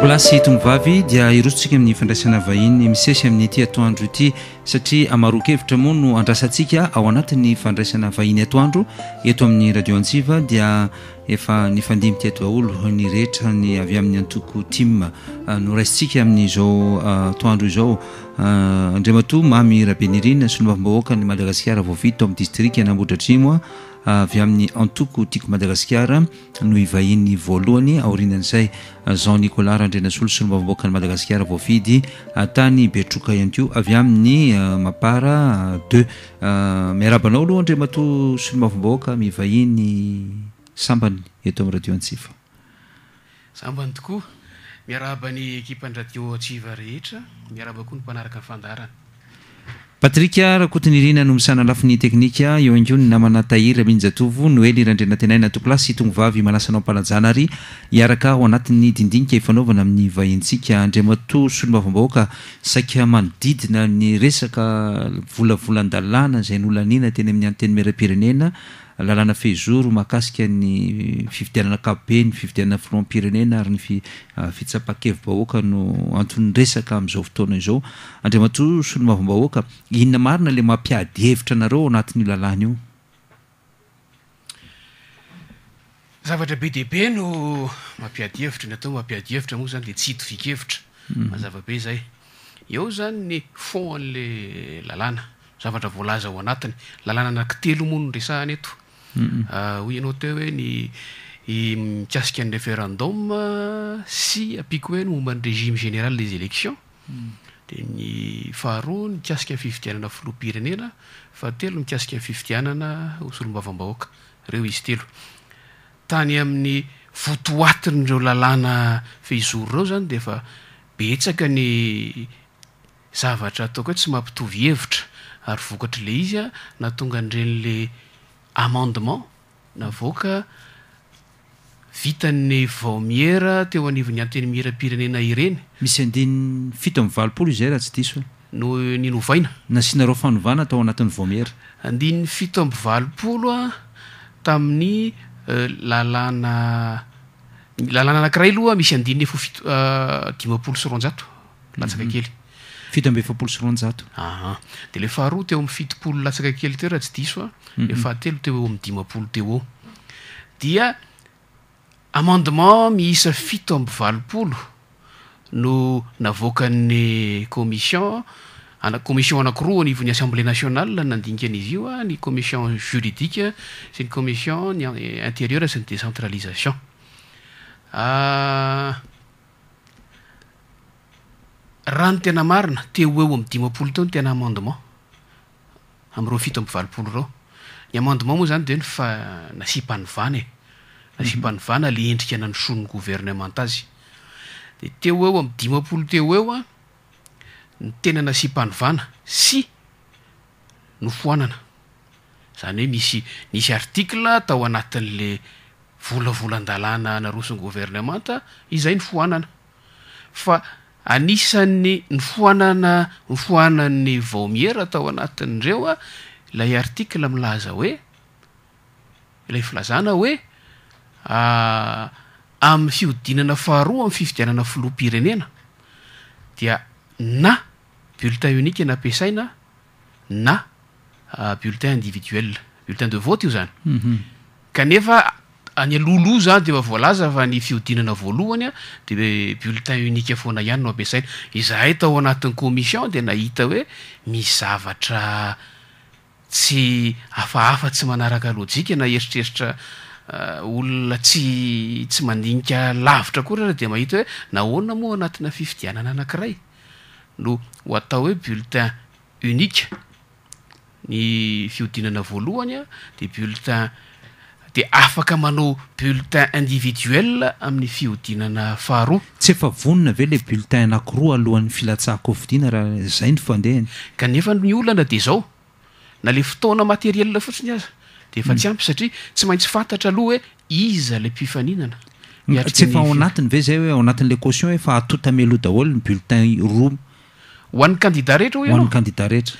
klasy ito mivavy dia irosotsika amin'ny fandraisana vahiny misesy amin'ny ty atoandro ity satria amarokevitra moano andrasantsika ao anati'ny fandraisana vahiny atoandro eto amin'ny radio aniva diaaadmytyatolo nyrehetra ny ay amin'ny antoko ti ah, no rastsika amin'zao ah, atoandro zao andrmato ah, mamyrahabe niria sloavimbahoakany madagasikara voavid tamydistri nambodratrimoa avy amin'ny entoko tiako madagasikara no ivahiny voalohany aorinan'izay zan nicolar andrina solo solomavimbaoaka ny madagasikara voafidy tany betrokaianko avy amin'ny euh, mapara deu euh, miarabanao aloha andri ma to solomavimbahoaka miivahiny sambany eto ami'ny radio antsifa ambany tokoa miarabany kipnradioasiva rehetra miaraba ko nmpanaraka fandarany patrika raha kotony iriana no misana lafin'ny teknika io ankeo ny namana tahiry minyjatovo no ely raindrina tenaina tokola sy hitongo vavy manasanao ampalajana ary iaraka ao anatin'ny dinidinika ifanaovana amin'ny vahintsika andri mato solomavambahoaka saka manodidina ny resaka volavolanydalàna zay nyolaniana teny amin'ny anyteny mera pirenena lalàna fezoro mahakasika ny fividianana kapobe ny fividianana filo pirene na ary ny fi ah, fitsapa-kevi bahoaka no anton'ny resaka amin'izao fotoana izao andria matosolomavymbahoaka inona marina la mampiady hevitra nareo ao anatiny olalàny ioptr ny ataomampiadyevitra moa zany de ts hikevitra hmm. azavabe zay eozanyny fon an'la lalàna zavatra volaza ao anatiny lalàna naktelomononrsahany eto hoy ah, ianao teo hoe ny mikasika ny référendom sy apiko hoe no momba ny régime général des élections de ny faharoa ny kasika am fivitianana filoa pirenena fa telo mikasika am'y fividianana hosolombavam-bahoaka reo izy telo tany amin'ny votooatiny reo lalàna feizory reo zany de fa betsaka ny zavatra ataoko hoe tsy mampitovy hevitra ary vokatry le izy a na tonga anirenyle amendement naavo ka vitanny vaomiera teo anivony ateny mierampirenena ireny misy andininy fito am' valopolo iz zay raha tsy diso a e. no ninovaina nasianareo fanovana atao anatin'ny vaomièra andin'ny fito amby valopolo a tamin'ny e, lalàna lalàna anakiray aloha misy andinny fofito e, dimapolo siron-jato latsaka mhm. kely fito amby efapolo syroa anjato aha de le faharoa teo am fitopolo latsaka kely teo raha tsy diso a ah. le fahatelo teo eo am'y dimapolo teo eo dia amendement miisa fito amby valopolo no navoakan'ny commission aa commission anakiroa anivon'ny assemblée national nandinika an'izy io a ah, ny commission juridique sy ny commission ny euh, intérieur sy ny décentralisation ah, raha no tena marina teo eo am'y dimapolo teo no tena amendement am reo fito amy valopolo reo ny amendement moa zany de nyfa nasimpanivana e nasimpanivana le endrika nanysonny gouvernemente azy de teo eo am dimampolo te o eo a ny tena nasimpani vana sy nofoanana zany hoe misy misy article atao anatin'le volavolan-dalàna narosiny gouvernementa izay no foanana fa anisan'ny ny foanana ny foanan'ny voomiera atao anatin' reo a ilay artikle m'laza hoe ilay filazana hoe ah, amn'y fiodinana faharoa ami'y fifidianana filoa pyrenena dia na bulletin unique na ampiasaina na ah, bulletin individuel bulletin de vote io zany mhm. kanefa any alohaloa zany de ma voalaza fa ny fiodinana voalohany a de hoe bulletin unique foana ihany no ampiasaina izahay ata o anatin'ny commission de nahita hoe mizavatra tsy hafahafa tsy manaraka lojika na eritreritra uh, olona tsy tsy mandignika lavitra ko rahra de mahita hoe nahoaona moa anatiny afifidianana anankiray no ho atao hoe bulletin unique ny fiodinana voalohany a de bulletin de afaka manao bulletin individuel amin'ny fiodinana faharoa tsy efa vonona ve le bulletin anakiroa alohan'ny filatsahako ovidiana raha zay ny fandehany kanefa ny olana de zao na le fotona materiel fotsiny aza de efa hmm. tsy ampy satria tsy maintsy fantatra aloha hoe iza le pifaninana atr iktsy efa ao natiny ve zay hoe ao natin'le coution hoe fa atota ameloa daholony bulletin ro ho an'ny candidat rehetra ho iaoan'ny kandidat rehetra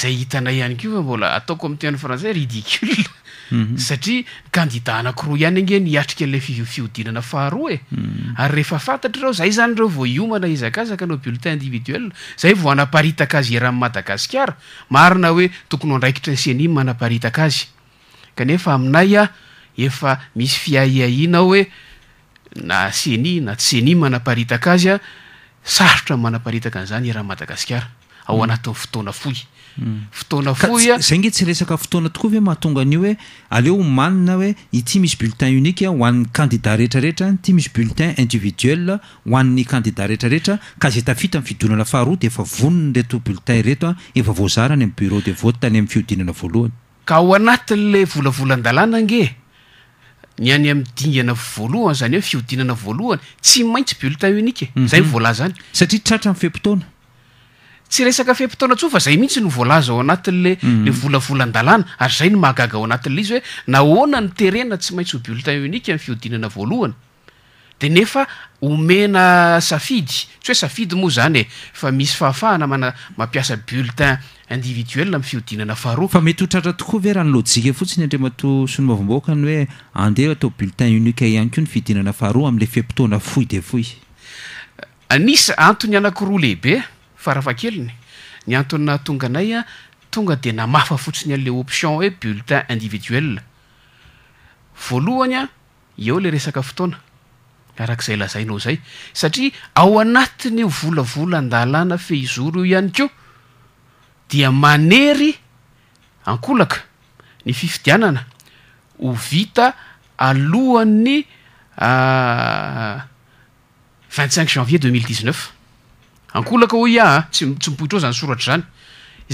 zay hitana ihany ko fa mbola ataoko miy tean'ny français ridiculle Mhm. satria nkandida anakiroa ihany angeeny iatrika le fiviofiodinana faharo e mhm. ary rehefa fantatra reo zay zany reo vo iomana izakazaka anao bulletin individuel zay vao anaparitaka azy e rahannymadagasikara marina hoe tokony ho andraikitra insenima anaparitaka azy kanefa aminay a efa misy fiahiahinao hoe na seni na seni manaparitaka azy a sarotra ny manaparitaka an'zany e rahan madagasikara ao anatin'nyy fotoana foy Mm. fotoana foyazay nge tsy resaka fotoana tokoa ve mahatonga an'io hoe aleo o manina hoe ity misy bulletin unique ho an'ny candidat rehetrarehetra ty misy bulletin individuell ho an'ny candidat rehetrarehetra ka zay tafita amny fidonana faharoa de efa vonony reto bulletin reto a efa voazarany am'n bureau de vote tany am'ny fiodinana voalohany ka ho anatin'la volavolan-dalàna ngeh ny any am'ny dingana voalohany zany oe fiodinana voalohany tsy maintsy bulletin unique e. mhm. zay ny vola zany satria tratra amin fempotoana tsy resaka fempotona tsoa fa zay mihitsy novoalaza ao anatin'le ny mhm. volavolan-dalàna ary zay ny mahagaga ao anatin'le izy hoe nahoana ny terena tsy maintsy ho bulletin unique am'y fiodinana voalohany de nefa omena safidy tsy hoe safidy moa zany e fa misy fahafahana mana- mampiasa bulletin individuell am'y fiodinana faharoa fa mety ho tratra tokoa ve raha e? ny lojika fotsiny andre matosony mavamoakany hoe andeho atao bulletin unique ihany keo ny fiodinana faharoa am'le fempotoana foy de foy anisy antony ianaki roa lehibe farafa keliny ny antona tonga nay a tonga de namafa fotsiny an'le option hoe bulletin individuelle voalohany a eo le resaka fotoana arak'izay lazaino zay satria ao anatiny volavolan-dalàna feizoro io ihany keo dia manery ankolaka ny fifidianana ho vita alohan'ny ah, vi5 janvier 2e019 ankolaka ho ia a tsytsy mipohitre o zany soratry zany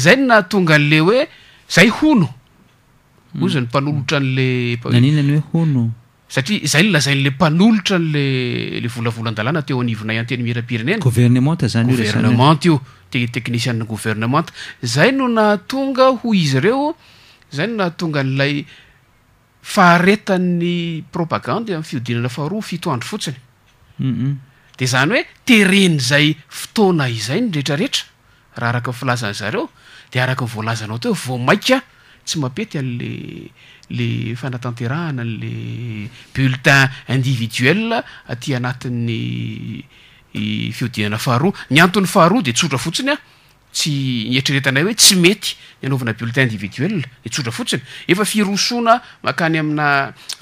zay no nahatonga an'le hoe zay hono ozany mpanolotra n'leaninany hoe hono satria zay no lazain'le mpanolotra n'le le volavolandalàna teo anivonay anteny mirampirenenygouvernemente zany govenemente io te- tekhnicienny gouvernemente zay no nahatonga ho izy ireo zay no nahatonga an'lay faharetan'ny propagande am'y fiodinana faha ro fitoandro fotsiny u de zany hoe tereny zay fotona izay ny retraretra raha araky ny filazany zareo de araky ny voalazanao ato hoe voamaikaa tsy mapety an'le le fanatanterahana an'le bulletin individuel atya anatin'ny fiodinana faharoa ny anton'ny faharoa de tsotra fotsiny a ah. tsy yertreretanay hoe tsy mety nianovana bulletin individuele de tsodra fotsiny efa firosoana mankany amina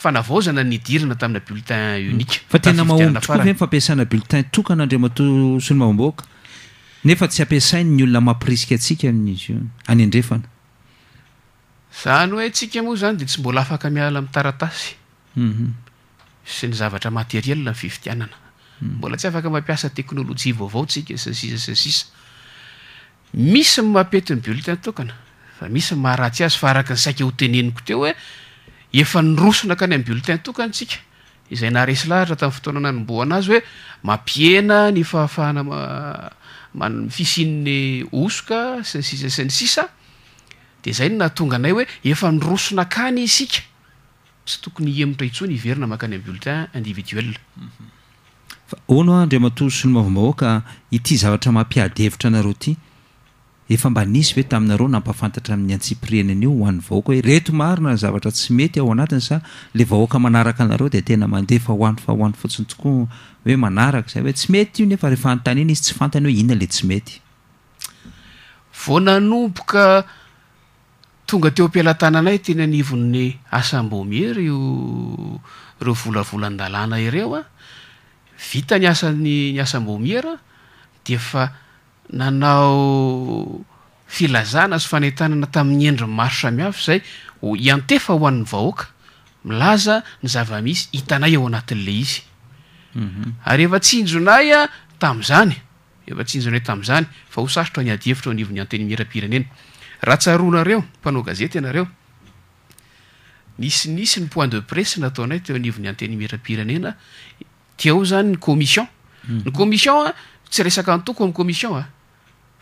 fanavozana nydirina tamina bulletin uniqe fa tena mahomo natokkave fampiasana bulletin tokan' andrematosolymaaboaka nefa tsy ampiasain ny olona mampiriskue atsika ami'izy io ayndefanany hoatmoa zany de tsy mbola afaka miala m'taratasy mhm. sy ny zavatra materiel n fivitianana mhm. mbola tsy afaka mampiasa teknôlojia vaovaontsika sy ny sisa sny sisa misy mampety nyy bulletin tokana fa misy maharatsy azy fa araky ny saika hoteneniko teo hoe efa nyrosona akany amny bulletin tokany ntsika izay naharesi lahatra tamin'ny fotoana ana nymbo anazy hoe mampiena ny fahafahanammafisinny osoka sansissensisa de zay no nahatonga anay hoe efa nyrosonakany isika sy tokony emotra hitsony iverina makany amny buletin individuel mhm. fa ono ndre matoo siny mavamaoaka ity zavatra mampiadyevitra nareo ty efamba nisy hoe taminareo nampafantatra amin'ny antsipiren an'io hoan vaoaka hoe reto maro na zavatra tsy mety ao anatiny sa le vahoaka manaraka anareo de tena mandeha fa hoany fa hoany fotsiny tokoa hoe manaraka zay hoe tsy mety io nefa rehefa anontanina izy tsy fantany hoe inona le tsy metoamboka tonga teo ampilatana anay teny anivon'ny asam-bomiera io reo volavolan-dalàna ireo a vitany asany ny asam-bomiera defa nanao filazana zy fanitnana tami'yendrimaro amia zay iantefa hoanny vahoaka milaza ny zavamisy hitanay eo anatile izy aryefa tsyinjonaya tamzanyayaoriehoozeanisinisy ny point de presse natoay teonnyanteny mirampirenena ti o zany ny commission mhm. ny komisiona tsy resaka ntoko amyommision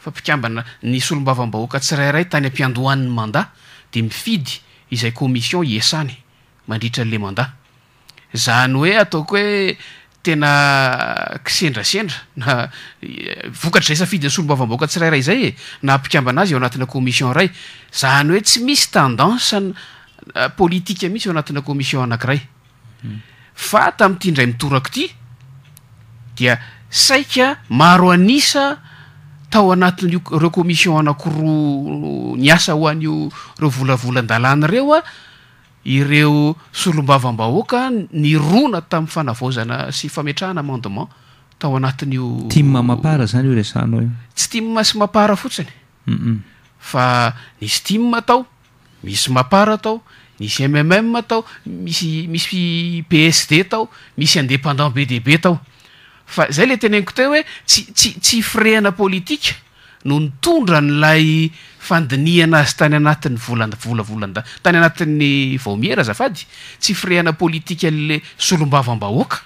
mpikambana ny solombavam-bahoaka tsi rairay tany am-piandohany mandah de mifidy izay commission iesany mandritra anle mandah zany hoe ataoko hoe tena sendrasendra na vokatry zay sa fidy ny solombavam-baoaka tsi rairay zay e na mpikambana azy eo anatiny commission ray zany hoe tsy misy tendansea politiqe mihitsy eo anatiny commission anankiray fa tam'ity ndray mitorako ty dia saika maro anisa tao anatin'o recommission anakoroa ny asa ho an'io reo volavolan-dalàny reo a ireo solombavam-bahoaka nirona tam'y fanavozana sy fametrahana amendement tao anatin'iotimma mapara zany io resanao tsy tima sy mapara fotsiny u u fa nisy time tao misy mapara atao nisy mmm tao misy misy psd tao misy andeham-pandan b dbe tao fa zay le teny inkoteo hoe tsytsy tsy firehina politika no nitondra n'lay fandiniana azy tany anatin'ny vola volavolanda tany anatin'ny vaomiera azafady tsy firehana politika le solombavam-bahoaka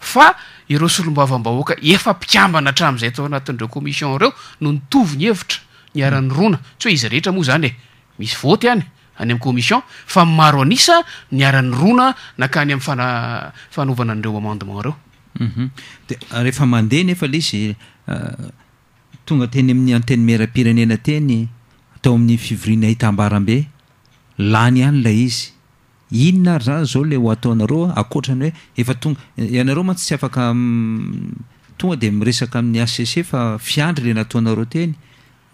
fa ireo solombavaam-bahoaka efa mpikambana hatram'izay atao anatin'ireo commission reo no nitoviny hevitra niaran'ny rona tsy hoe izy rehetra moa zany e misy voty any any am'y commission fa maro anisa niaran'ny rona nakany am'yfanafanaovana anireo amendement reo uude mhm. rehefa mandeha nefa ley izy euh, tonga teny amin'ny anteni maram-pirenena teny atao amin'ny fivorina hitambaram-be lany iany la izy inona ary zany zao lay ho ataonareo akotrany hoe efa tonga ianareo mantsy tsy afaka mm, tonga de miresaka amin'ny asese fa fiandry la nataonareo teny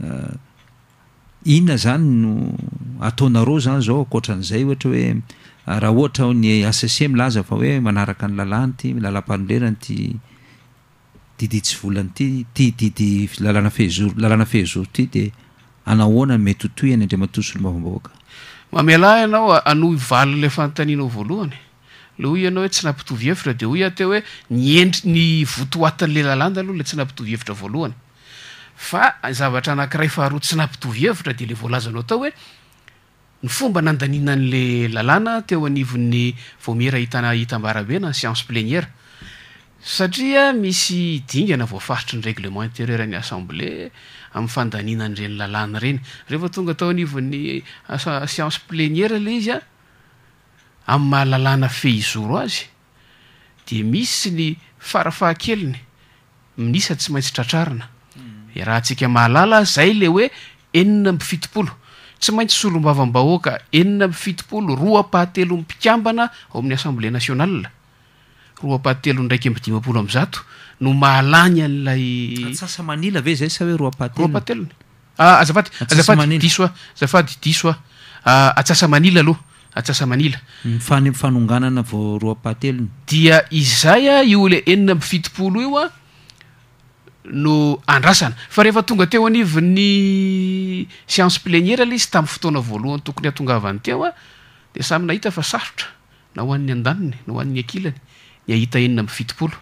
euh, inona zany no ataonareo zany zao akotran'izay ohatra hoe raha ohatra ho ny asese milaza fa hoe manaraka ny lalàny ity milalam-panolerany ity didy tsy volany ity ti didy lalana fehizoro lalàna fehizoro ty de anahoana mety hotoy hany andre matoso lo mavambaoaka mamelah ianao anoo ivalin'la fanontaninao voalohany le oy ianao hoe tsy nampitovyhevitra de hoy ateo hoe niendry ny votohoatin' la lalàny aloha la tsy nampitovyhevitra voalohany fa zavatra anakiray faharoa tsy nampitovyhevitra de le voalazanao atao hoe ny fomba nandaninan'la lalàna teo anivon'ny vomira hita hitambarabe na a sience pleniere satria misy idingana voafaritry ny réglement iterrier n'ny assemble ami'ny fandaninany reny lalàna ireny rehefa tonga atao anivon'ny asience pleniere le izy a ami'y mahalalàna feizouro azy de misy ny farafahankeliny minisa tsy maintsy tratrarana de hmm. raha antsika mahalala zay le hoe enina mifitopolo tsy maintsy solombavam-bahoaka enina am fitopolo roa-patelo m mpikambana ao amin'ny assemble national roapatelo ndraiky ambidimapolo amzato no malany an'lay atsasa manila ave zay sa oe roapatroapahatelony a ah, azafady azafay diso a azafady diso aa ah, atsasa manila aloha atsasa manila fanyfanonganana vao roapatelony dia izay a io le enina am fitopolo ioa no andrasana fa rehefa tonga teo anivon'ny siance pleniera lay isy tami'y fotoana voalohany tokony atongavany teo a de samy nahita fa sarotra na ho an'ny an-danony na oan'ny akilany ny ahita enina am fitopolo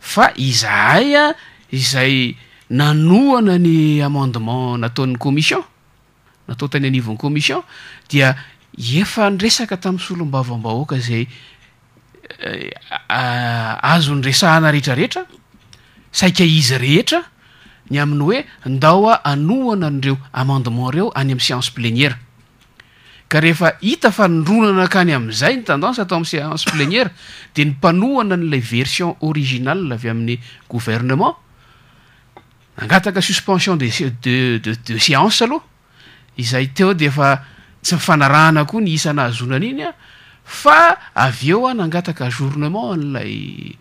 fa izahay a izay nanoana ny amendement nataon'ny commission natao tany anivon'ny commission dia efa ndresaka tami'y solom-bavam-bahoaka zay eh, azony resahana rehetrarehetra saika iza rehetra ny aminy hoe ndao a anoana n'ireo amendement reo any am'y séance plenière ka rehefa hita fa ronana aka any am'izay ny tendanse atao am'y séance plenière de ny mpanoana n'lay version original avy amin'ny gouvernement nangataka suspension dede de séance aloha izay teo de efa tsy mifanarahana koa ny isana hazonany iny a fa avy eo a nangataka ajournement an'lay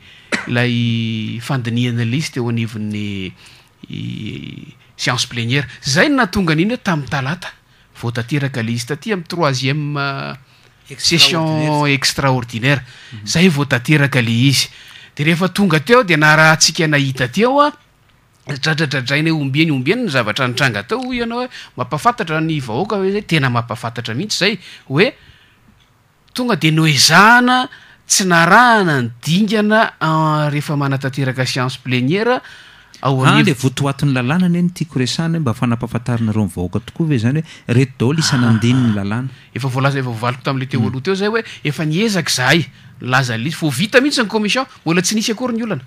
lay fandinihanalizy teo anivin'ny sience plenière zay natonga an'iny hoe tam'y talata vo tateraka euh, mhm. le izy taty am'y troisième session extraordinaire zay vo tateraka le izy de rehefa tonga teo de na raha ntsika nahita teo a ah, dradradradrainaoe ombieny ombieny ny zavatra nitranga teo hoy ianao hoe eh. mampafantatra ny vahoaka hoe zay tena mampafantatra mihitsy zay hoe tonga de noezahana tsy narah nandingana euh, rehefa manatanteraky sience pleniere aona ah, le votoatin'ny lalànane nytiakoresana hoe mba fanapafantarinareo mivahoaka tokoa ve zany hoe reto daho la ah. isanandininy lalàna efa voalazae vaooavaliko tam'le teo aloha mm. teo zay hoe efa niezaky zay laza lizy vo vita mihitsy ny commission mbola tsy nisy akory ny olana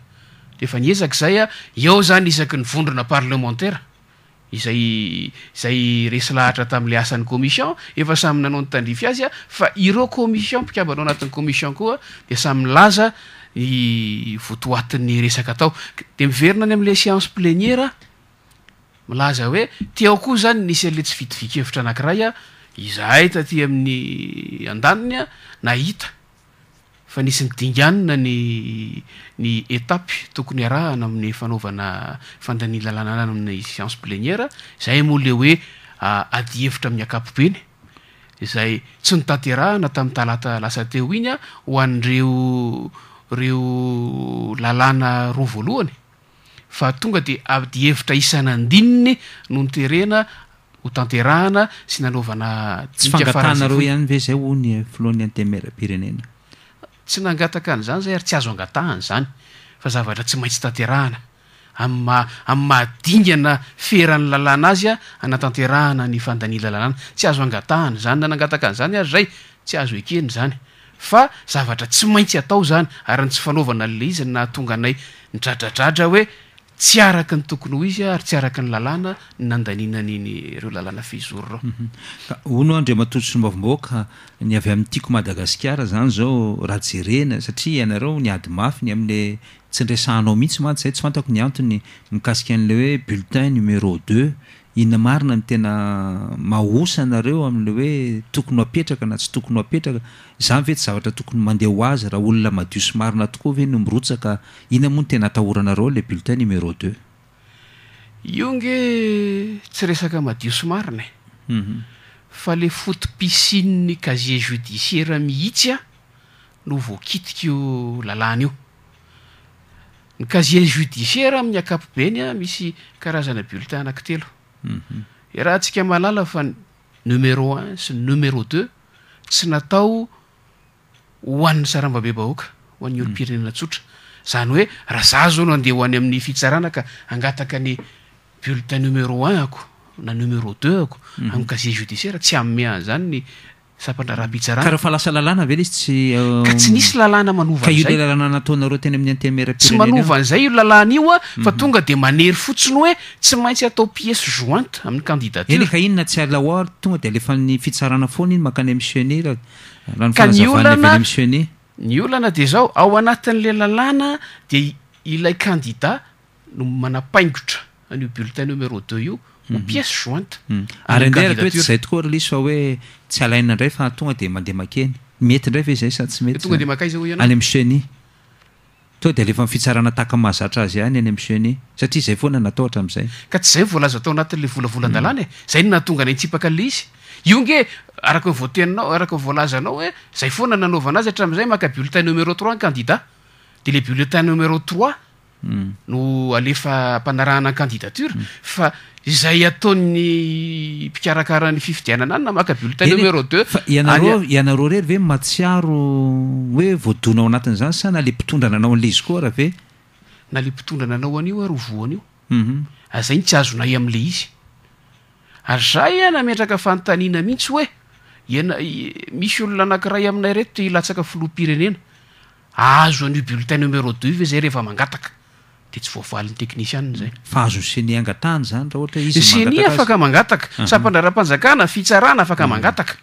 de efa niezaky zay a eao zany isaky nyvondrona parlementaire izay zay resy lahatra tam'le asan'ny commission efa samy nanao nytandrify azy a fa ireo commission pikabanao anatin'ny commission koa de samylaza ny votohoatin'ny resaka atao de miverina any am'le séance plenierea milaza hoe tiao koo zany nisy a'le tsy vitivikevitra anakiray a izay taty amin'ny an-danony a nahita fa nisyny dinganna ny ny etapy tokony harahana amin'ny fanaovana fandanin lalàna lany amin'ny siance plenière zay mol le hoe adihevitra miakapobeny izay tsy nytanterahana tami'y talata lasa teo iny a ho andreo reo lalàna roa voalohany fa tonga de adihevitra isana andininy nonterena ho tanterahana sy nanaovana yifagafanareo ihany ve zay ony floany antemalampirenena tsy nangataka an'izany zay ary tsy azo angatahany zany fa zavatra tsy maintsy tanterahana amma- amymahadingana feran'ny lalàna azy a natanterahana ny fandanila lalàna tsy azo angatahany zany na nangataka an'izany ary zay tsy azo ekeny zany fa zavatra tsy maintsy atao zany ary ny tsy fanaovana le izany na tonga anay nidradradradra hoe tsy araka ny tokony ho izy ary tsy araka ny lalàna nandaninaniny ireo lalàna fizory reo mhm. ka ho nao andre matorotsy ny mbavimboaka ny avy amin'ny tiako madagasikara zany zao raha jerena satria ianareo niady mafiny amin'le tsindresanao mihintsy matsy zay tsy mantako ny antony nikasika an'le hoe bulletin numéro deux ina marina ny tena mahosanareo amin'le hoe tokony apetraka na tsy tokony apetraka zay ve tsy zavatra tokony mandeha ho azy raha olona madioso marina tokoa ve no mirotsaka inona moa ny tena atahoranareo le bulletin numéro deux io nge tsy resaka madioso marinae mhm. fa le footi pissineny kazier judiciaire mihitsy a no voakitiky io lalàny io ny kazier judiciaire amin'ny akapobeny a misy karazana bulletin anaki telo E raha antsika malala fa numéro un sy ny numéro deux tsy natao hoan'ny saramba be bahoaka hoan'y olom-pirenena tsotra zany hoe raha za zao ano andeha ho any amin'ny fitsarana ka angataka ny bulletin numéro un ako na numéro deux ako mhm. amikazi judiciaire tsy amomea zany ny zapanra raham-pizzara ka rahfalasa lalàna ave ly izy tsy ka euh, tsy nisy lalàna manovaka iozayle lalàna nataonareo teny amin'ny antimirap ts manovan' zay io lalàna io a fa mhm. tonga de manery fotsiny hoe tsy maintsy atao piece jointe amin'ny kandidate eny ka ino na tsy alahoay tonga de lefa ny fitsarana fona iny makany misionera ra ny fka any oalanamisione ny olana de zao ao anatin'la lalàna de ilay candidat no manapaingotra bulletin numéro deux io mhm. pièce jointeary anderahoe yzay tokoa rlis fa hoe tsy alaina ndray fa tonga de mandeha makeny metyndray va zay sa tsy metadea any am chenitoa de lefa fitsarana taka mahazatra azy any any amcheni satria zay foana natao htra am'zay tyayzat ana'l azay n nahaga taka ale iionge araky vtennao araky vlzanao e zay foana nananazyatram'zay maka bulletin numéro troi nycandidatde le bulletin nméro ti no alefa mpanarahana kandidatura fa zay ataon'ny mpikarakarany fifidiainana any na maka bulletin numéro deuaianaro rery ve matsiaro hoe voadona ao anatin'zany sa nale mpitondrananao a'le izy koa rahave na ale mpitondra nanao an'io arovoan'io u mhm. a ah, zay ny tsy azonay am'le izy a zay a ah, nametraka fanotaniana mihitsy hoe iana misy olona anankiray aminay rety to hilatsaka filoampirenena azo an'io bulletin numéro deux ve zay rehefa mangataka tsy voavalin'ny tekhnicianinazay fa azo ceni angatany zany raha ohtra izy cenni afaka mangataka sampandraram-panjakana fitsarana afaka hmm. mangataka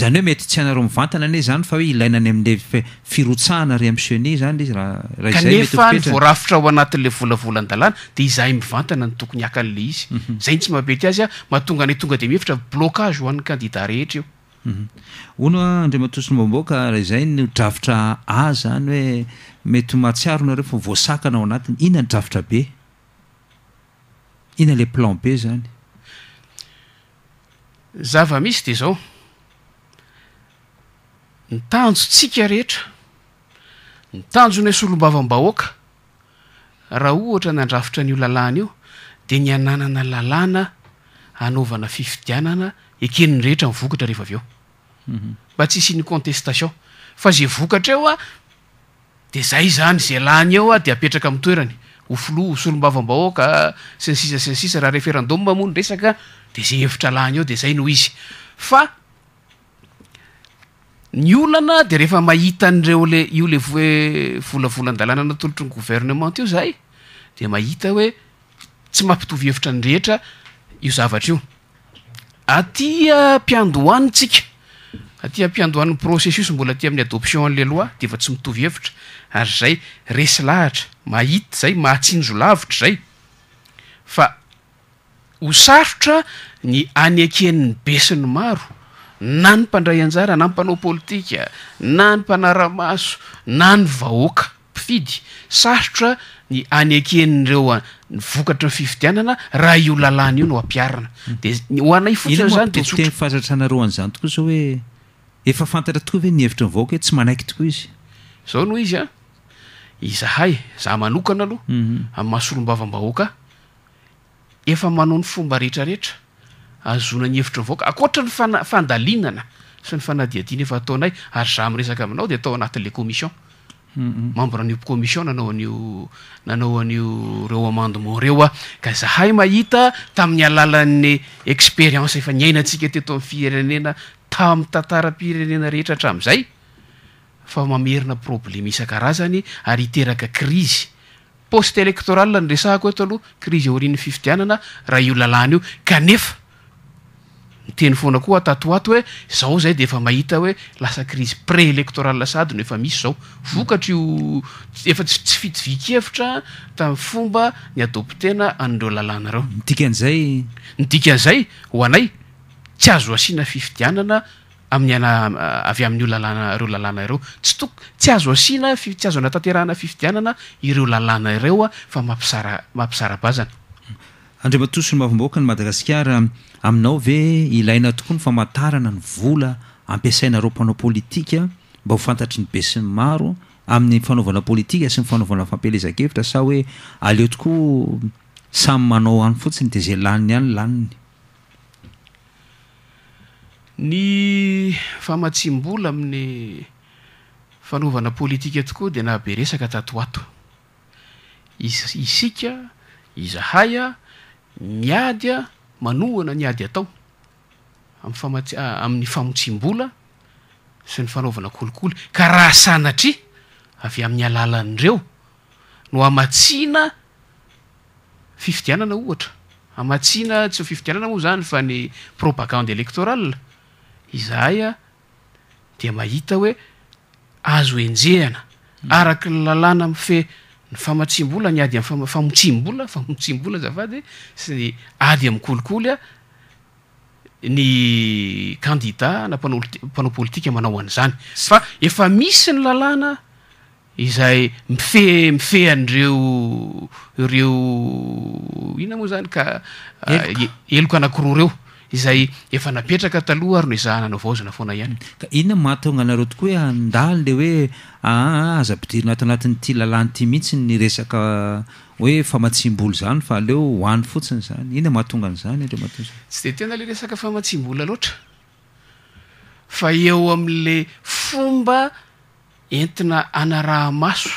zany hoe mety tsy anareo mivantana ani zany fa hoe ilaina any amin'lefa firotsahana re amny ceni zanye izy a raha kaz ay nemefa nnyvoarafitra ho anatin'la volavolany dalàna de izahay mivantana ny tokony akan'le izy mhm. zay ny tsy mabety azy a mahatonga any tonga de mihefitra blocage ho an'ny kandida rehetra io Mhm. hoa no a andrea matosi ny mba mboaka raha izay no drafitra a zany hoe mety mahatsiaronareo fa voasakana ao anatiny inona ny dravitra be ina ila plan be zany zava-misy de zao ny tanjontsika rehetra ny tanjono e solom-bavam-bahoaka raha ohatra nandrafitra n'io lalàna io de ni ananana lalàna anaovana fifidianana ekeniny rehetra mivokatra rehefa avy eo Mhm. mba tsiisy ny contestation fa zey vokatra eo a de zay zany ze lany eo a de apetraka am' toerany ho floa ho solombava mbaoaka sensisa sinsisa raha référendom amony resaka de za hevitra lagny eo de zay noho izy fa ny olana de rehefa mahita an'reo le io le oe volavolan-dalàna natolotry ny gouvernementty io zay de mahita hoe tsy mampitovy hevitra ny rehetra io zavatra io atya ah, mpiandohanytsika aty ampiandohan' processus mbola ti amin'ny adoption an'leloha de efa tsy mitovy hevitra ary zay resy lahatra mahita zay mahatsinjo lavitra zay fa ho sarotra ny anyakenny besiny maro na ny mpandray anjara na my mpanao politika na ny mpanaramaso na ny vahoaka mpifidy sarotra ny anyakeninreoa ny vokatra fivitianana raha io lalany io no ampiarana de hoanay fozany detefatratra anaro an'izany tokoasao hoe eafantatra tokoa ve nihevitry mivaoaka tsy manaiky tokoa izy zao noho izy a izahay za manokana aloha mhm. am mahasolom-bavam-bahoaka efa manao ny fomba reetrareetra azona ny hevitry voaka akoatra ny fanafandalinana sa ny fanadiadiana efa ataonay ary zah mresaka aminao de atao anati'le commission mhm. mambora nyo commission nanao an'o nanao an'io reoamandemo reoa ka zahay mahita tamin'ny alalan'ny expérience efa niainantsika teto am'ny fierenena tam' tantara pirenena rehetra hatram'izay fa mamerina problema isan-karazany ary iteraka crise poste electoral ny resahako eto aloha crisy aorin' fifidianana raha io lalàna io kanefa nyteny foana koa atato oato hoe zaho zay de efa mahita hoe lasa crise pré électoral sadyno efa misy zao vokatry io efa tsy fitivikevitra tam'y fomba ny adoptena andreo lalàna reo ndikan'zay nidika an'izay ho anay tsy azo asiana fifidianana amin'ny ana ah, avy amin'olalana reo lalàna reo tsy toko tsy azo asiana fitsy azo ana tanterahana fifidianana ireo lalàna ireo a fa mampisara mahmpizarabazany andrio matosiny mahavimboaka ny madagasikara aminao ve ilaina tokoa ny famantarana ny vola ampiasainareo mpanao politika mba ho fantatry ny be syny maro amin'ny fanaovana politika sy ny fanaovana fampialezankevitra sa hoe aleo tokoa samy manao any fotsiny de zay laniny any laniny ny famatsim-bola amin'ny fanaovana politika tokoa de na abe resaka atato ato is- isika izahaya miady a manoana ni ady atao amy famatsi amin'ny famotsim-bola sy ny fanaovana kolokolo ka raha sanatry avy amin'ny alala any dreo no amatsiana fifitianana ohatra ama-tsiana tsy fifidianana moa zany fa ny propagande electoral izahay a de mahita hoe azo enjehana hmm. araky ny lalàna mife ny famatsiam-bola ny ady amfam- famotsim-bola famotsiam-bola zavady sy ny ady am'ykolikoly a ny candidat na panao- mpanao politika manao an'izany fa efa misy ny lalàna izay mifeh- mifeh han'dreo reo ina moa zany ka- eloko e-, anakiro reo izay efa napetraka taloha ary no izahana nao vaozana foana ihany ka inona mahatonga anareo tokoa hoe andany le hoe aaa ah, ah, ah, azapidirina ato anatin'nyiti lalany ity mihitsy ny resaka hoe famatsim-boly zany fa aleo hoany fotsiny zany inona mahatonga an'izany endreo mato tsy de tena le resaka famatsim-bola aloatra fa eo am'le fomba entina anaraha maso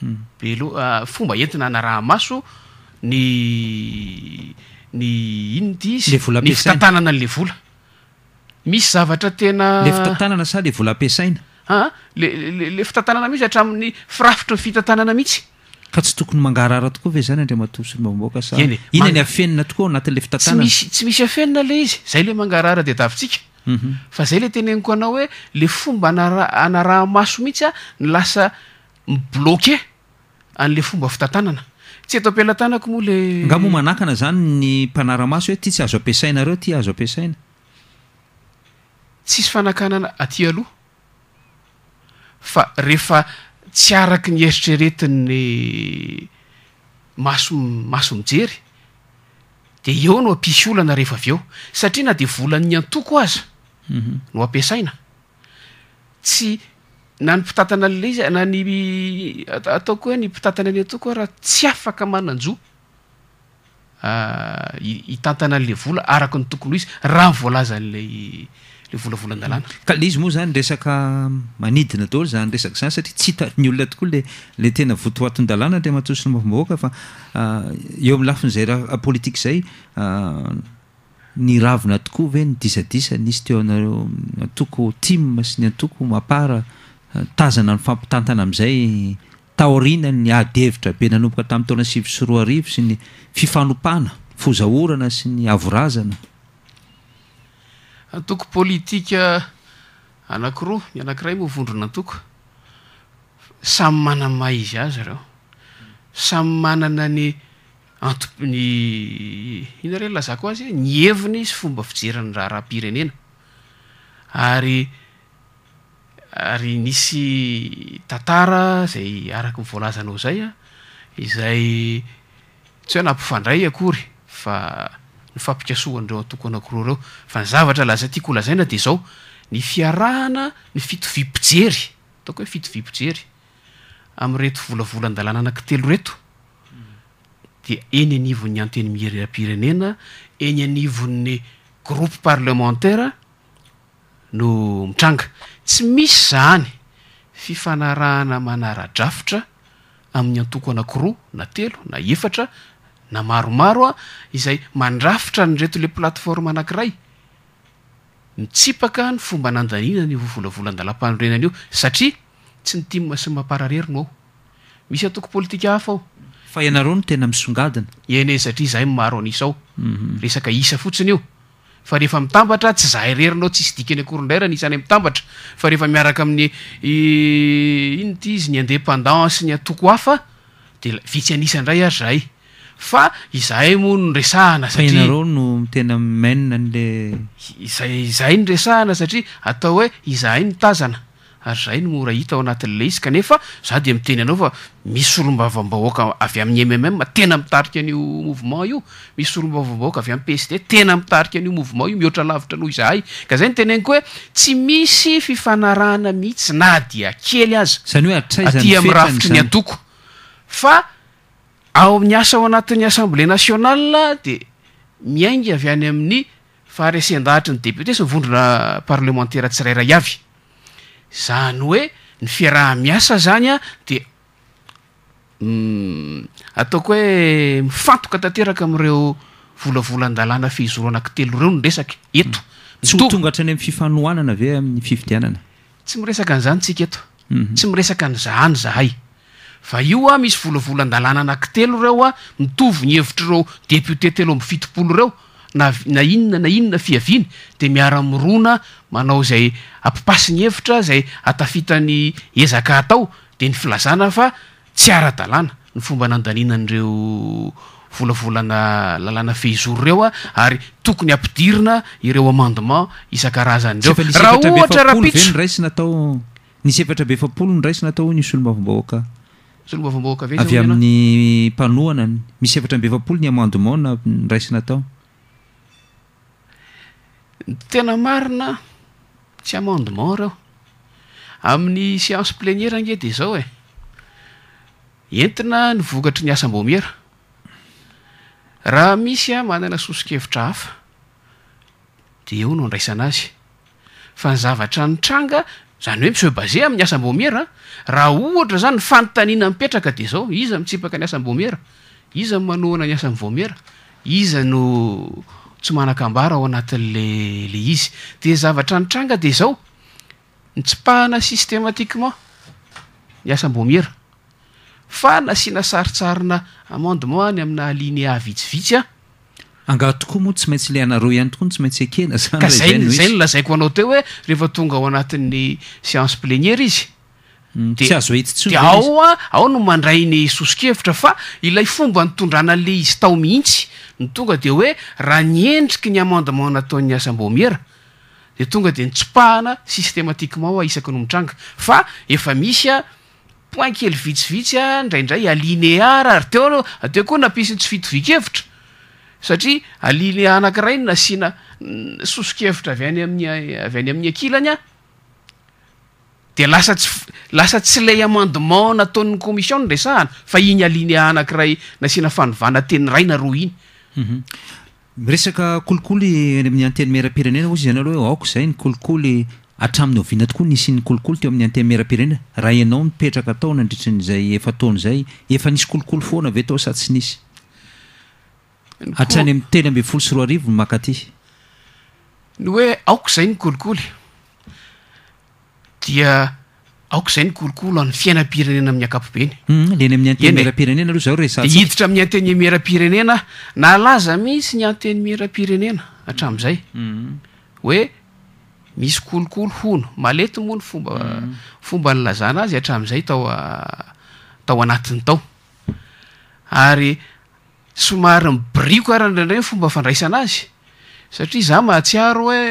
hmm. be lo fomba entina anarahamaso ny ny inony ityizyle vola ny fiitatanana an'le vola misy zavatra tena lefatanana sa le volaampiasaina aha le le fitantanana mihitsy atramin'ny firafotry ny fitantanana mihitsy ka tsy tokony mangarara tokoa ve zany andrea matoosiny maomboaka sae le innanny afenina tokoa o anatin'le fitatanats misy tsy misy afenina le izy zay le mangarara de adavintsika mhm. fa zay le teny inko anao hoe le fomba anara anarahamaso mihitsy a ny lasa mi bloque an'le fomba fitantanana tsy ato ampilantanako moa lenga mo manakana zany ny mpanaramaso hoe ty tsy azo ampiasainareo ty azo ampiasaina tsisy fanakanana aty aloha fa rehefa tsy araky ny heritreretin'ny maso maso mijery de eo no ampisy olana rehefa avy eo satria na de volan'ny antoko aza mhm. no ampiasaina tsy na ny mpitantana ala izy na ny atao koa ha ny mpitantana any antoko a raha tsy afaka mananjo hitantana ah, an'la vola araky ny tokonyh izy raha voalazan'lay le volavolan-dalàna ka le izy moa zany resaka manidina dolo zany resaka zany satria tsy hita ny olona tokoa le le tena votohoaton'ny dalàna ndreha matosony mavamaoaka fa ah, eo amin'ny lafin'zay rah politikua zay ah, niravina tokoa hve nidisadisa nyisy teo anareo antoko tim sy ny antoko mapara tazana ny fampitantana amn'izay taorina ny adyevitra be nanomboka tamin'ny taona sivy sy roarivo sy ny fifanompana fozahorana sy ny avorazana antoko politika anakiroa ianakira movondrona antoko samy mana maizy azy zareo samy manana ny anto ny ina ren lazako azy ny hevina izy fomba fijerany raha raham-pirenena ary ary nisy tantara zay araky nivoalazanao zay a izay tsy hoe nampifandray akory fa nofampikasohany dreo atokonakoro reo fa ny zavatra laza tiako olazaina de zao ny fiarahana ny fitovipojery ataoko hoe fitovipojery am'y reto volavolan-dalàna anaky telo reto dia eny anivony anteny miereampirenena eny anivon'ny groupe parlementaire no mitranga tsy misy zany fifanarahana manaradrafitra amin'ny antoko anakiroa na telo na efatra na maromaro a izay mandrafitra nydreto le plateforma anakiray mitsipaka ny fomba nandanina ny vovolavolan-dalapano renany io satria tsy ny tima sy mampararerino aho misy atoko politika hafa ao fa ianareo no tena misongadina enye satria zahay maro anisa ao mhm. resaka isa fotsiny io fa rehefa mitambatra tsy zahay rerinao tsisy dikany akorondray ra anisanay mitambatra fa rehefa miaraka amin'ny iny ty izy ny andependance ny atoko hafa de la vitsy anisandray ary ray fa izahay moano noresahana satrinareo no tena mmainina n'le izay izahay ny resahana satria atao hoe izahay notazana ary zay no mora hita ao anatin'le izy kanefa za de miteny anao fa misy olombavambahoaka avy amin'ny mmma tena mitaria anio movement io misy orombavambahaka avy amy psd tena mitaria a'io movement io mihoatra lavitra ano izahay ka zay ny teny any ko hoe tsy misy fia mihitsy na aey azr aaa aoanatn'yass naia de miaingy avy any amin'ny faharsendahatry ny depute sy mivondrona parlementaira tsirayraya zany hoe ny fiaraha miasa zany a de um mm, ataoko hoe mifantoka tanteraka am'ireo volavolan-dalàna fihizy ro anaki telo reo nyresaky etomanyfi mm. ve amyi tsy miresaka anyzanytsika eto mhm. tsy miresaka nyzahany zahay fa io a misy volavolan-dalàna anaki telo reo a mitovy ny hevitry reo deputé telo am fitopolo reo na na inona na inona fiaviany de miara-mirona manao zay ampipasi ny hevitra zay atafitany ezaka atao de ny filazana fa tsy ara-dalàna ny fomba nandanina anreo volavolana lalàna fehizory reo a ary tokony ampidirina ireo amendement isan-karazanyroh hhrasna tao nisy evatra be efapolo nyraisina atao nysy olomavambahoakay loavambahoakaave avy amin'ny mpanoanany misy evatra be fapolo ny amendemetna raisinatao ny tena marina tsy amendement reo amin'ny séance plenierange de zao e entina nyvokatry ny asam-bomiera raha misy a manana soso-kevitra hafa de eo no andraisanazy fa ny zavatra ny tranga zany hoe miseu bazer amin'ny asam-omieraa raha ohatra zany fanotaniana mipetraka de zao iza mitsipaka ny asam-bomiera iza n manoana ny asamy vomera iza no tsy manaka ambara ao anatin'le le izy de zavatra nitranga de zao ni tsipahana systématiquement ny asam-bomiera fa nasiana saritsarina amendement any amina linéa vitsivitsy a anga tokoa moa tsy maintsy le anareo iany tokoa no tsy maintsy ekena zanyka zay zay no lazaiko anao teo hoe rehefa tonga ao anatin'ny sience pleniere izy Mm, zde aoa ao no mandrainy sosokevitra fa ilay fomba nitondranan'le izy tao mihitsy ny tonga de hoe raha ny endriky ny amendement nataony asam-bomiera de tonga de nitsopahana systématiquement a isaky no mitranga fa efa misya poinkely vitsivitsya ndraindray alinéara ary teo ateo koa napisi'ny tsy fitovikevitra satria alineanankiraha iny nasiana mm, soso-kevitra avy any amny avy any amin'ny akilany a de lasa tsy lasa tsy lay amendement nataon'ny kommission ny resahana fa iny alinia anakiray nasiana fanovana teny ray na roa inyu mhm. resaka kolikoly m'ny anteny merampirenena o zy any aloha he aoko zay ny kolikoly atramin'nyoviana tokoa nisy ny kolikoly te amin'ny antena merampirenena raha ianao mipetraka atao nandritrn'zay efatozay efanisy kolikoly foana avet sasanyamteamlosy riay ny oe aoko zay ny kolikoly dia aoko zay ny kolokolo any fiainampirenena ami'ny akapobenyiditra hmm, ami'ny anteny mierampirenenaa na laza mihisy ny anteny mierampirenena hatram'izay hmm. hoe misy kolokolo hono malety mono fomba hmm. fomba ny lazana azy atram'zay taoa ah, tao anatin'ny tao ary somary ny briko arandraindreny fomba fandraisana azy satria za mahatsiaro hoe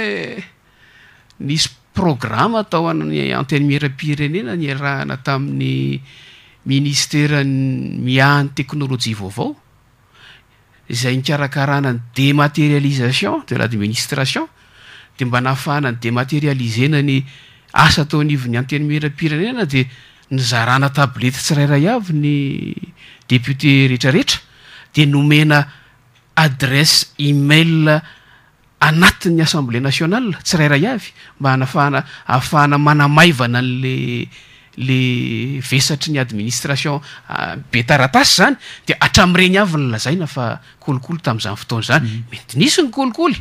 nisy programme atao a'ny antene miera pirenena ny arahana tamin'ny ministeran miahan'ny tekhnolojie vaovao zay nikarakaranany dématerialisation de l'administration de mba nahafahana ny dematerialisena ny asa atao nyivyn'ny antene miera pirenena de nizarahna tableta tsirairay avy ny député rehetrarehetra de nomena adresse email anatin'ny assemble national tsirairay avy mba hanafahana hahafahana manamaivana an'le le vesatry ny administration ah, betaratasy zany de atram' regny avyny lazaina fa kolokoly tam'izany fotoanyzany mhm. mety nisy ny kolikoly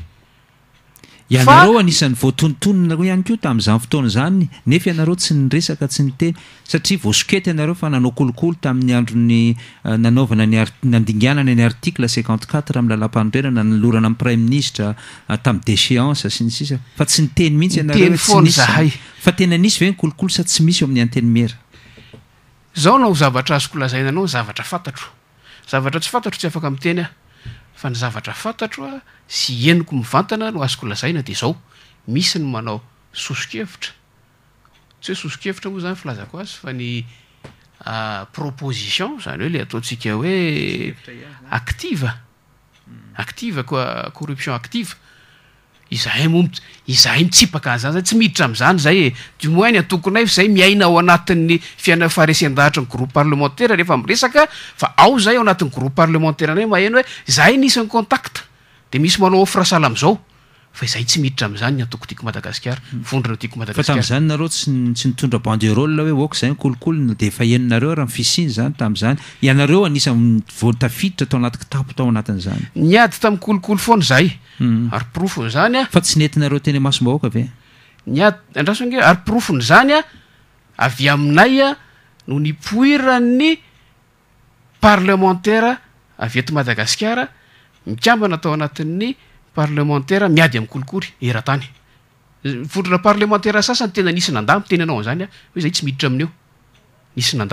ianareo anisan'ny voatonotonona ihany ko tamin'zany fotona zany nefa ianareo tsy nyresaka tsy niteny satria voasoety ianareo fa nanao kolokolo tamin'ny androny nanovnanyannanana eh, ny atice cinquanteqatream'y lalapanodrerana nylorana am'y prime ministre tam'y decéancesnyssa yisy o amin'ny antenyooazna aao vtrafattsyfr tsyte fany zavatra fantatro a sy eniko mivantana no azoko lazaina de zao misy ny manao soso-khevitra tsy hoe sosokevitra moa zany filazako azy fa ny ah, proposition zany hoe le ataontsika hoe active hmm. active koa corruption active izahay momo izahay mitsipaka an'zany zay tsy miditra am'zany zay e di moinne atokony ayfa zay miaina ao anatin'ny fiana faharesen-dahatra ny groupe parlementaire rehefa m'resaka fa ao zay ao anatin'ny groupe parlementaire anay maheno hoe zaay nisiny contacte de misy manao of rahasala am'zao fa izay tsy miditra am'izany n atoko tiako madagasikara ifondrona hmm. tiako madagafa tam''zany nareo tsy tsy mitondra ban de rôl hoe oaka zay kolokolono de fa eninareo raha mifisiny zany tam'zany ianareo anisavontafiditra atao anatiy k tapo tao anatin'zany ni ady tamn'y kolokolo foana zay hmm. aropirofony zany a fa tsy nentinareo teny maso maoaka ave ni ady andrasonge aropirofony zany a avya aminay a no nipoira ny parlementaire avieto madagasikara mikambana atao anatin''ny parlementare miady am'ny kolokory era tany vondrona parlementaira sasany tena nisy nandaa miteny anaozany a hoe zay tsy miiditra amineo nisy nand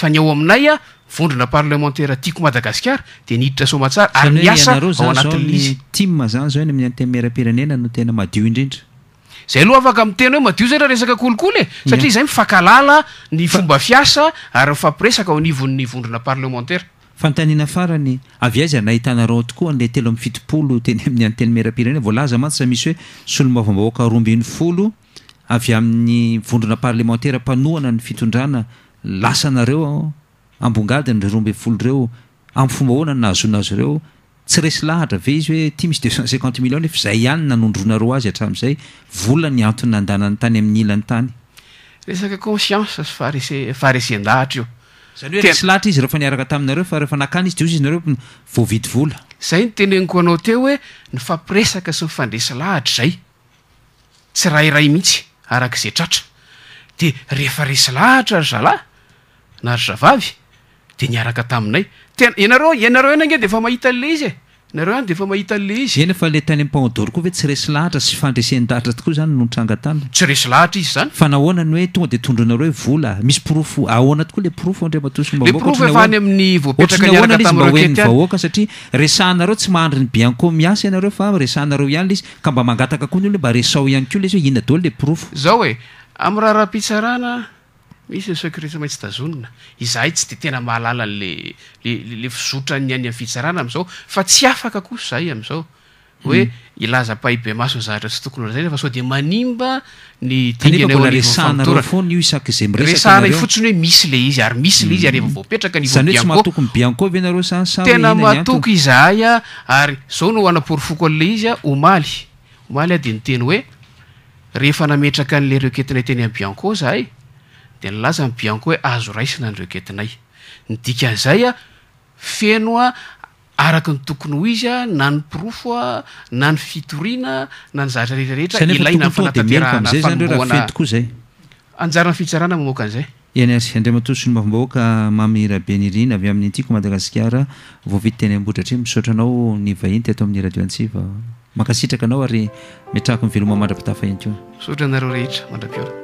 fa ny ao aminaya vondrona parlementaira tiako madagasikara de nidtra somatsaraaryiaa'ii ny aomierairenena no tena maiodrnzayaloa afaka m tena hoemadio zany raharesakakolokolye satria zay mifakalala ny fomba fiasa ary mifampiresaka aoanivon'ny vondrona parlementaire fantanina farany avy azy nahitanareoatokoa n'la telo ami'ny fitopolo teny amin'ny antelo merapirene volaza mantsya misy hoe solomavambaoaka rombin'ny folo avy amin'ny vondrona parlementaira mpanoana ny fitondrana lasanareo ambngadinyr rombin'nyfolo reo amfombahoana naazona azy reo tsy resy lahatra ave izy hoe ty misy deux cent cinquante milion efazay hany nanondronareo azy atramn'zay volany antony andanany tany amin'nyilanytanyesak conciencefarsendahatra io zany hoe rsi lahitra izy rehefa niaraka taminareo fa rehefa nakany izy tyozy izy anareo voavidy vola zay noteneanyko anao teo hoe nyfampiresaka sy nyfandresy lahitra zay tsy rairay mihitsy arak' izay tratra de rehefa resy lahatra ry zalahy na ry zavavy de niaraka taminay tena ianareo- ianareo enangee de efa mahita n'le izy e nareo iany de efa mahita an'le izy ena fa le tany ampaodor koa ve tsy resy lahatra sy fandresen'ny-dahatra tokoa zany nontrangatany tsy resy lahatra izy zany fa nahoanany hoe tonga de tondro anareo hoe vola misy profo ahoana tokoa le profo ao andre mahatoson malevoakprfo fa ny amin'ny vo oataka'ny hoanany izymbr oen'ny vahoaka satria resanareo tsy mahandriny bienco miasa ianareo fa resanareo iany lay izy ka mba mangataka akoa ny o le mba resao ihany ko ley izy hoe ina dolo le profo zao e am'y raha raha -pitsarana misy nyskres maintsy azonna izahay tsy de tena mahalalanle ele fizotrany any amy fitsarana am'zao fa tsy afaka koso zay am'zao hoe hmm. ilaza paybe masozahatra tsy tokony zay fa so de manimba ny digana fotsiny hoe misy le izy ary misy le izy areektena matoko izaay a ary zao no anaporyfoko ale izy a omaly omaly a de niteny hoe rehefa nametraka an'le reketina teny abianko zaay biankoa azo isna neayyafenoa araka ny tokony ho izya nany profo na ny fitorina na nyatrarerehedafboakamamrahabenrina avy amin'nytiako madagaskara voavityteny ambodratra misotra nao nivain t ato amin'ny radio antsiva mankasitraka anao ary mitrako nyveloma mandrapitafa inykeoir areo rehetraandrai